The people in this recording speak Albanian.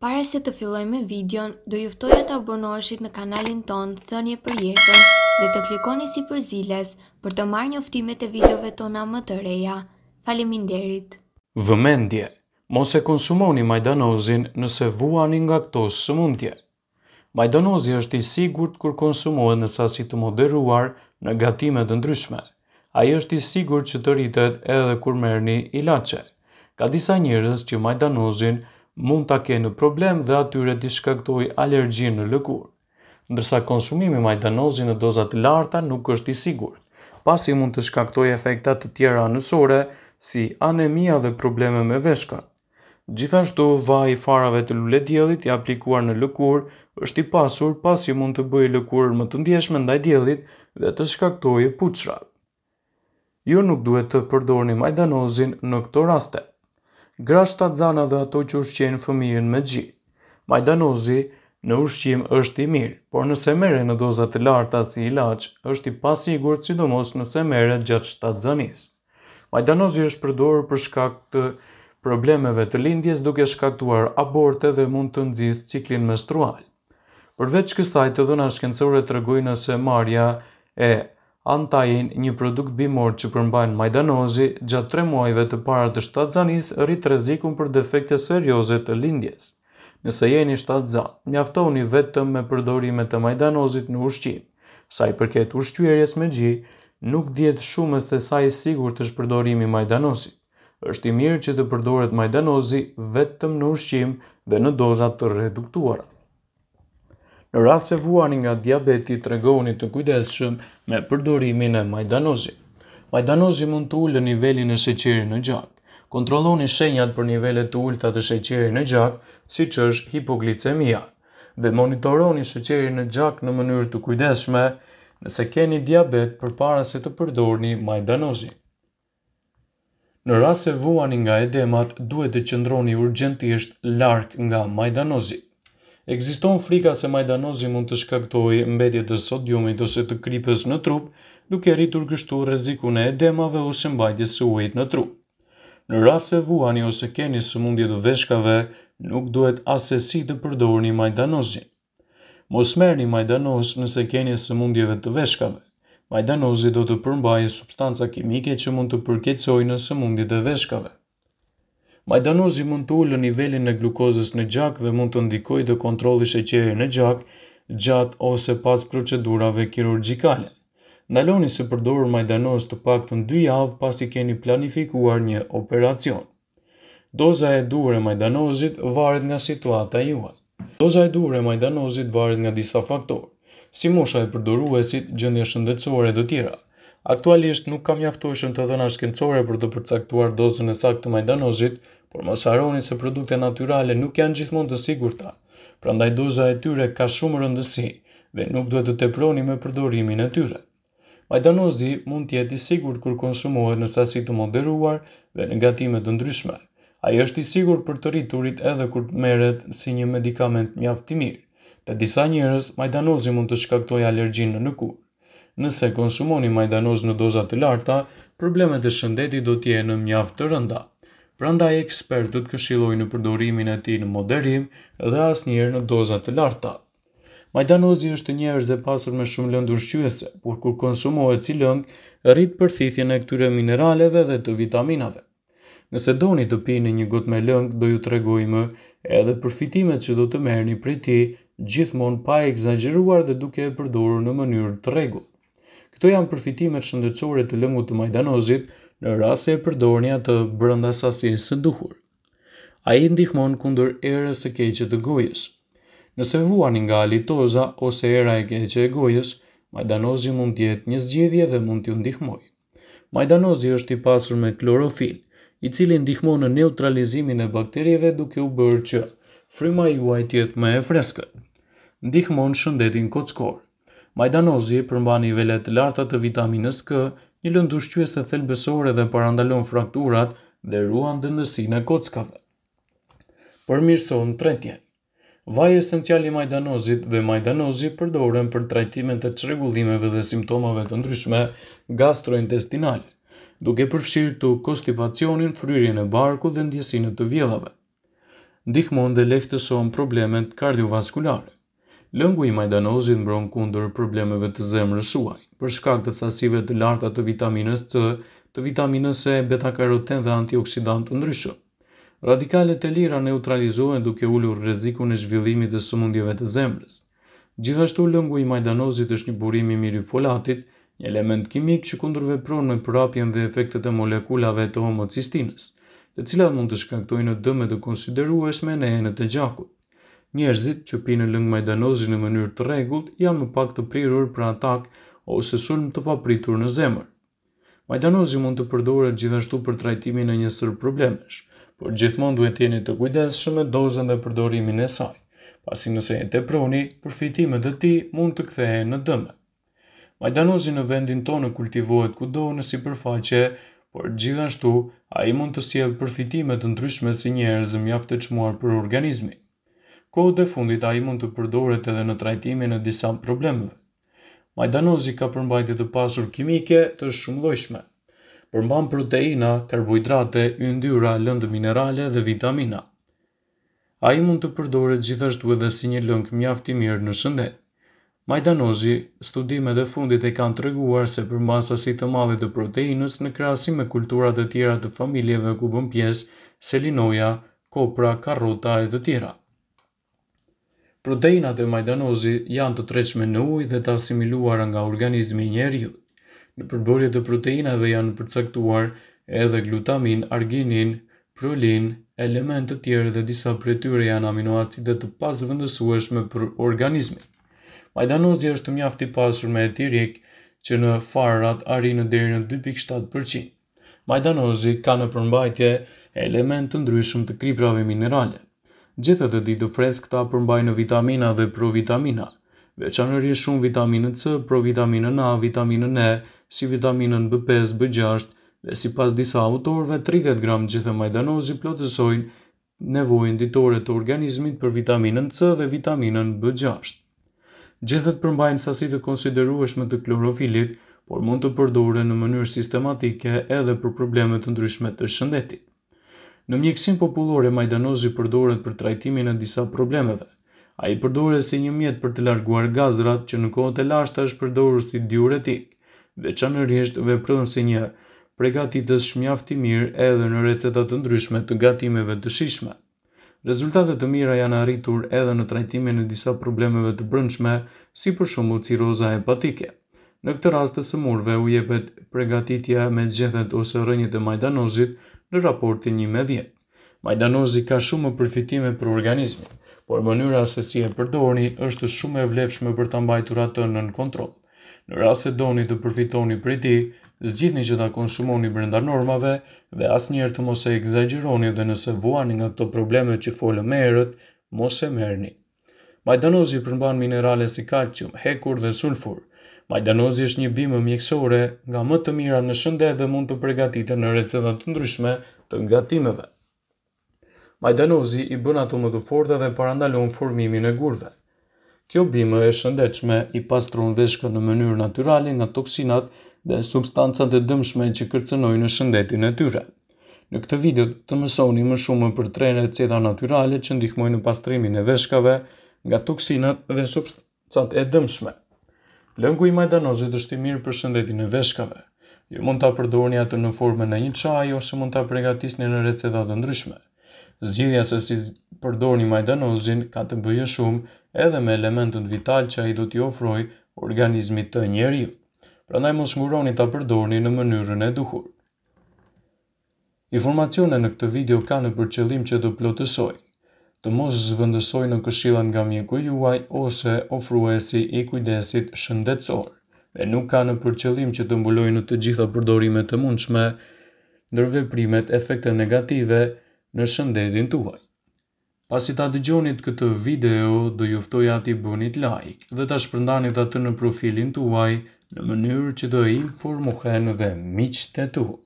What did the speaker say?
Pare se të filloj me videon, do juftoj e të abonoshit në kanalin ton, thënje për jetën dhe të klikoni si për ziles për të marrë një uftimet e videove tona më të reja. Faleminderit! Vëmendje, mos e konsumoni majdanozin nëse vuani nga këto së mundje. Majdanozi është i sigur kur konsumohet në sasi të moderuar në gatimet të ndryshme. A i është i sigur që të rritet edhe kur merë një ilace. Ka disa njërës që majdanozin mund të kenë në problem dhe atyre të shkaktoj alergji në lëkur. Ndërsa konsumimi majdanozi në dozat larta nuk është i sigur, pasi mund të shkaktoj efektat të tjera anësore, si anemia dhe probleme me veshka. Gjithashtu, vaj farave të lullet djelit i aplikuar në lëkur, është i pasur pasi mund të bëj lëkur më të ndjeshme ndaj djelit dhe të shkaktoj e puqrat. Jo nuk duhet të përdorni majdanozin në këto raste gra zana dhe ato që ushqenë fëmijën me gji. Majdanozi në ushqim është i mirë, por nëse mere në dozat të larta si ilaq, është i pasigur të sidomos nëse mere gjatë zanis. Majdanozi është përdorë për shkak të problemeve të lindjes duke shkaktuar aborte dhe mund të nxjist ciklin menstrual. Përveç kësaj, të dhëna shkencore tregojnë se marrja e Antajin, një produkt bimor që përmbajnë majdanozi, gjatë tre muajve të para të shtatë zanis, rritë rezikun për defekte serioze të lindjes. Nëse jeni shtatë zanë, njaftoni vetëm me përdorimet të majdanozit në ushqim. Sa i përket ushqyërjes me gji, nuk djetë shumë se sa i sigur të shpërdorimi majdanozit. Êshtë i mirë që të përdoret majdanozi vetëm në ushqim dhe në dozat të reduktuarat në rrasë se vuani nga diabeti të regoni të kujdeshëm me përdorimin e majdanozi. Majdanozi mund të ullë nivelin e sheqeri në gjak. Kontrolloni shenjat për nivellet të ullëta të sheqeri në gjak, si që është hipoglicemia, dhe monitoroni sheqeri në gjak në mënyrë të kujdeshme nëse keni diabet për para se të përdorni majdanozi. Në rrasë se vuani nga edemat, duhet të qëndroni urgentisht lark nga majdanozit. Ekziston frika se Majdanozi mund të shkaktoj mbedje të sodiumit ose të kripës në trup, duke rritur kështu rezikun e edemave ose mbajtjes së ujit në trup. Në rrasë e vuani ose keni së mundje të veshkave, nuk duhet asesi të përdohë një majdanozin. Mos merë një majdanoz nëse keni së mundjeve të veshkave. Majdanozi do të përmbaje substanca kimike që mund të përkecoj në së mundje të veshkave. Majdanozi mund të ullë nivelin e glukozës në gjak dhe mund të ndikoj dhe kontroli sheqeri në gjak, gjatë ose pas procedurave kirurgikale. Ndaloni se përdorë majdanoz të pak të në dy javë pas i keni planifikuar një operacion. Doza e dure majdanozit varet nga situata juaj. Doza e dure majdanozit varet nga disa faktorë, si mosha e përdoruesit, gjëndje shëndetsore dhe tjera. Aktualisht nuk kam jaftuashën të dhëna shkencore për të përcaktuar dozën e saktë të majdanozit, por mos harroni se produkte naturale nuk janë gjithmonë të sigurta. Prandaj doza e tyre ka shumë rëndësi dhe nuk duhet të teproni me përdorimin e tyre. Majdanozi mund të jetë i sigurt kur konsumohet në sasi të moderuar dhe në gatime të ndryshme. Ai është i sigurt për të rriturit edhe kur merret si një medikament mjaft i mirë. Te disa njerëz majdanozi mund të shkaktojë allergjinë në kur. Nëse konsumoni majdanoz në doza të larta, problemet e shëndetit do të jenë mjaft të rënda. Pranda e të këshiloj në përdorimin e ti në moderim dhe as njerë në dozat të larta. Majdanozi është njerës dhe pasur me shumë lëndë ushqyese, por kur konsumohet si lëngë, rritë përthithjen e këtyre mineraleve dhe të vitaminave. Nëse doni të pini një gotë me lëngë, do ju të edhe përfitimet që do të merë prej ti, gjithmonë pa e exageruar dhe duke e përdoru në mënyrë të regullë. Këto janë përfitimet shëndetësore të lëngu të majdanozit, në rrasë e përdornja të brënda sasjes së duhur. A i ndihmon kundur erës së keqe të gojës. Nëse vuani nga alitoza ose era e keqe e gojës, majdanozi mund tjetë një zgjidhje dhe mund t'ju ndihmoj. Majdanozi është i pasur me klorofil, i cili ndihmon në neutralizimin e bakterieve duke u bërë që fryma juaj tjetë me e freskët. Ndihmon shëndetin kockor. Majdanozi përmba nivellet larta të vitaminës K, një lëndë ushqyese thelbësore dhe parandalon frakturat dhe ruan dëndësinë e kockave. Përmirësojnë tretje. Vaj esenciali majdanozit dhe majdanozi përdoren për trajtimin të çrregullimeve dhe simptomave të ndryshme gastrointestinale, duke përfshirë të konstipacionin, fryrjen e barkut dhe ndjesinë të vjellave. Ndihmon dhe lehtëson problemet kardiovaskulare. Lëngu i majdanozit mbron kundër problemeve të zemrës suaj për shkak të sasive të larta të vitaminës C, të vitaminës E, beta-karoten dhe antioksidant të ndryshëm. Radikale të lira neutralizohen duke ullur reziku në zhvillimit të sëmundjeve të zemrës. Gjithashtu lëngu i majdanozit është një i miri folatit, një element kimik që kundurve pronë me prapjen dhe efektet e molekulave të homocistinës, të cilat mund të shkaktojnë në dëme të konsiderueshme në enët e gjakut. Njerëzit që pinë lëngë majdanozit në mënyrë të regullt janë më pak të prirur për atak ose sulm të papritur në zemër. Majdanozi mund të përdoret gjithashtu për trajtimin në një sër problemesh, por gjithmonë duhet t'jeni të kujdesshëm me dozën dhe përdorimin e saj, pasi nëse e proni, përfitimet e ti mund të kthehen në dëme. Majdanozi në vendin tonë kultivohet kudo në sipërfaqe, por gjithashtu ai mund të sjellë përfitime të ndryshme si njerëz mjaft të çmuar për organizmin. Kohë dhe fundit ai mund të përdoret edhe në trajtimin e disa problemeve majdanozi ka përmbajtje të pasur kimike të shumë lojshme. Përmban proteina, karbohidrate, yndyra, lëndë minerale dhe vitamina. A i mund të përdoret gjithashtu edhe si një lëng mjaft i mirë në shëndet. Majdanozi, studimet e fundit e kanë treguar se për si të madhe të proteinës në krasi me kulturat e tjera të familjeve ku bën pjesë, selinoja, kopra, karrota e të tjera. Proteinat e majdanozi janë të treqme në ujë dhe të asimiluar nga organizmi njerëjut. Në përbërje të proteinave janë përcaktuar edhe glutamin, arginin, prolin, element të tjerë dhe disa tyre janë aminoacidet të pas vëndësueshme për organizmi. Majdanozi është mjafti pasur me etirik që në farrat në deri në 2.7%. Majdanozi ka në përmbajtje element të ndryshëm të kriprave minerale. Gjithë të ditë freskë ta përmbajnë vitamina dhe provitamina. Veçanërje shumë vitaminën C, provitaminën A, vitaminën E, si vitaminën B5, B6, dhe si pas disa autorve, 30 gram gjithë majdanozi plotësojnë nevojën ditore të organizmit për vitaminën C dhe vitaminën B6. Gjethet përmbajnë sasi të konsiderueshme të klorofilit, por mund të përdore në mënyrë sistematike edhe për problemet të ndryshme të shëndetit. Në mjekësin popullore, majdanozi përdoret për trajtimin e disa problemeve. A i përdoret si një mjetë për të larguar gazrat që në kohët e lashta është përdorur si diuretik, veçanërisht veprën si një pregatitës shmjafti mirë edhe në recetat të ndryshme të gatimeve të shishme. Rezultatet të mira janë arritur edhe në trajtimin e disa problemeve të brëndshme, si për shumë ciroza hepatike. Në këtë rast të sëmurve u jepet pregatitja me gjethet ose rënjët e majdanozit në raportin një me djetë. Majdanozi ka shumë përfitime për organizmi, por mënyra se si e përdorni është shumë e vlefshme për të mbajtur atë në në kontrol. Në rrasë se doni të përfitoni për ti, zgjidhni që ta konsumoni brenda normave dhe asnjëherë të mos e egzageroni dhe nëse vuani nga të probleme që folë më herët, mos e merrni. Majdanozi përmban minerale si kalcium, hekur dhe sulfur, Majdanozi është një bimë mjekësore nga më të mira në shënde dhe mund të pregatite në recetat të ndryshme të ngatimeve. Majdanozi i bën ato më të forta dhe parandalon formimin e gurve. Kjo bimë e shëndechme i pastron veshkë në mënyrë naturali nga toksinat dhe substancat e dëmshme që kërcenoj në shëndetin e tyre. Në këtë video të mësoni më shumë për tre receta naturale që ndihmojnë në pastrimin e veshkave nga toksinat dhe substancat e dëmshme. Lëngu i majdanozit është i mirë për shëndetin e veshkave. Ju mund ta përdorni atë në formën në një qaj ose mund ta përgatisni në receta të ndryshme. Zgjidhja se si përdorni majdanozin ka të bëjë shumë edhe me elementën vital që ai do t'i ofrojë organizmit të njeriu. Prandaj mos nguroni ta përdorni në mënyrën e duhur. Informacione në këtë video kanë për qëllim që të plotësojë të mos zvëndësoj në këshilën nga mjeku juaj ose ofruesi i kujdesit shëndetësor, dhe nuk ka në përqëllim që të mbuloj në të gjitha përdorimet të mundshme, ndërve primet efekte negative në shëndetin tuaj. Pasi ta dëgjonit këtë video, do juftoj ati bunit like dhe ta shpërndanit atë në profilin tuaj në mënyrë që do informohen dhe miqët e tuaj.